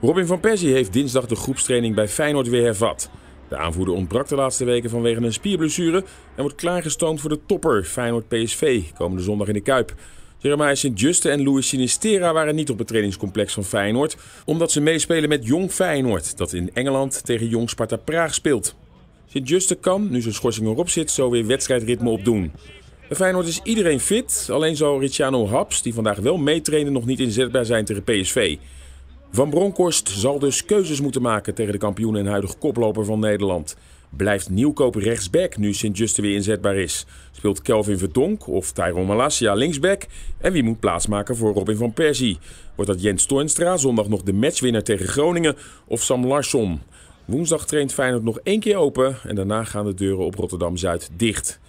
Robin van Persie heeft dinsdag de groepstraining bij Feyenoord weer hervat. De aanvoerder ontbrak de laatste weken vanwege een spierblessure en wordt klaargestoomd voor de topper Feyenoord PSV komende zondag in de Kuip. Jeremiah Sint-Juste en Louis Sinistera waren niet op het trainingscomplex van Feyenoord, omdat ze meespelen met Jong Feyenoord, dat in Engeland tegen Jong Sparta Praag speelt. Sint-Juste kan, nu zijn schorsing erop zit, zo weer wedstrijdritme opdoen. Bij Feyenoord is iedereen fit, alleen zal Ricciano Haps, die vandaag wel meetrainde, nog niet inzetbaar zijn tegen PSV. Van Bronkhorst zal dus keuzes moeten maken tegen de kampioen en huidige koploper van Nederland. Blijft Nieuwkoop rechtsback nu Sint-Juste weer inzetbaar is? Speelt Kelvin Verdonk of Tyrone Malassia linksback? En wie moet plaatsmaken voor Robin van Persie? Wordt dat Jens Toornstra zondag nog de matchwinner tegen Groningen of Sam Larsson? Woensdag traint Feyenoord nog één keer open en daarna gaan de deuren op Rotterdam-Zuid dicht.